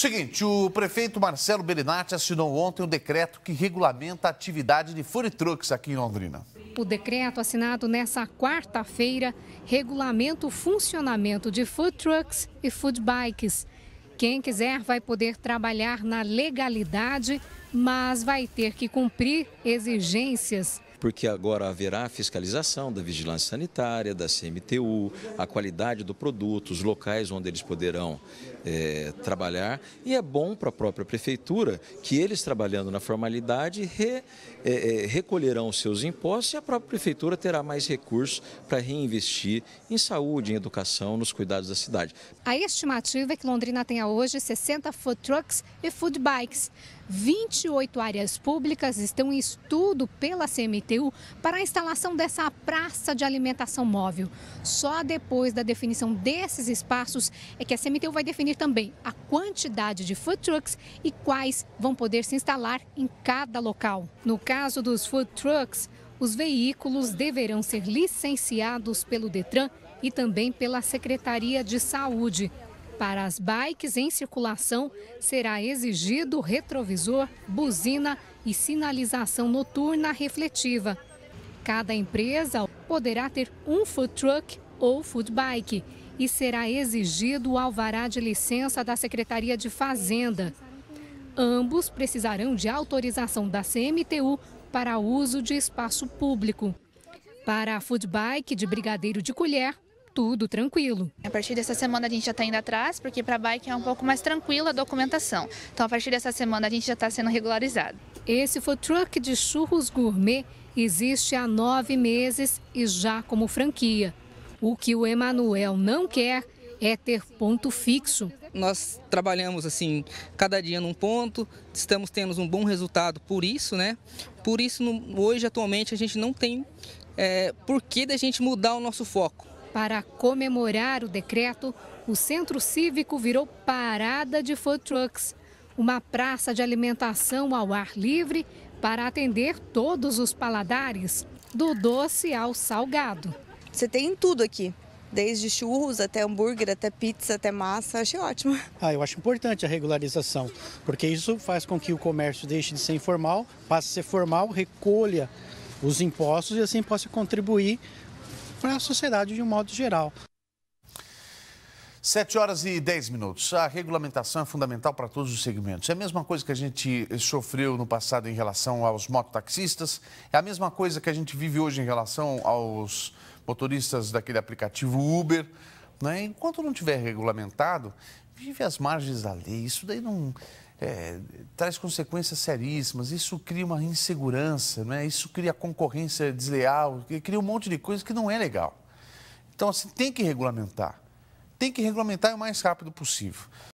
Seguinte, o prefeito Marcelo Belinati assinou ontem um decreto que regulamenta a atividade de food trucks aqui em Londrina. O decreto assinado nesta quarta-feira regulamenta o funcionamento de food trucks e food bikes. Quem quiser vai poder trabalhar na legalidade, mas vai ter que cumprir exigências porque agora haverá fiscalização da vigilância sanitária, da CMTU, a qualidade do produto, os locais onde eles poderão é, trabalhar. E é bom para a própria prefeitura que eles, trabalhando na formalidade, re, é, é, recolherão seus impostos e a própria prefeitura terá mais recursos para reinvestir em saúde, em educação, nos cuidados da cidade. A estimativa é que Londrina tenha hoje 60 food trucks e food bikes. 28 áreas públicas estão em estudo pela CMTU para a instalação dessa praça de alimentação móvel. Só depois da definição desses espaços é que a CMTU vai definir também a quantidade de food trucks e quais vão poder se instalar em cada local. No caso dos food trucks, os veículos deverão ser licenciados pelo Detran e também pela Secretaria de Saúde. Para as bikes em circulação, será exigido retrovisor, buzina e sinalização noturna refletiva. Cada empresa poderá ter um food truck ou food bike e será exigido o alvará de licença da Secretaria de Fazenda. Ambos precisarão de autorização da CMTU para uso de espaço público. Para a food bike de Brigadeiro de Colher, tudo tranquilo. A partir dessa semana a gente já está indo atrás, porque para bike é um pouco mais tranquila a documentação. Então a partir dessa semana a gente já está sendo regularizado. Esse foi o truck de churros gourmet, existe há nove meses e já como franquia. O que o Emanuel não quer é ter ponto fixo. Nós trabalhamos assim, cada dia num ponto, estamos tendo um bom resultado por isso, né? Por isso, hoje, atualmente, a gente não tem é, por que da gente mudar o nosso foco. Para comemorar o decreto, o centro cívico virou parada de food trucks, uma praça de alimentação ao ar livre para atender todos os paladares, do doce ao salgado. Você tem tudo aqui, desde churros até hambúrguer, até pizza, até massa, achei ótimo. Ah, eu acho importante a regularização, porque isso faz com que o comércio deixe de ser informal, passe a ser formal, recolha os impostos e assim possa contribuir para a sociedade de um modo geral. 7 horas e 10 minutos. A regulamentação é fundamental para todos os segmentos. É a mesma coisa que a gente sofreu no passado em relação aos mototaxistas, é a mesma coisa que a gente vive hoje em relação aos motoristas daquele aplicativo Uber. Né? Enquanto não tiver regulamentado, vive às margens da lei. Isso daí não é, traz consequências seríssimas, isso cria uma insegurança, né? isso cria concorrência desleal, cria um monte de coisa que não é legal. Então, assim, tem que regulamentar. Tem que regulamentar o mais rápido possível.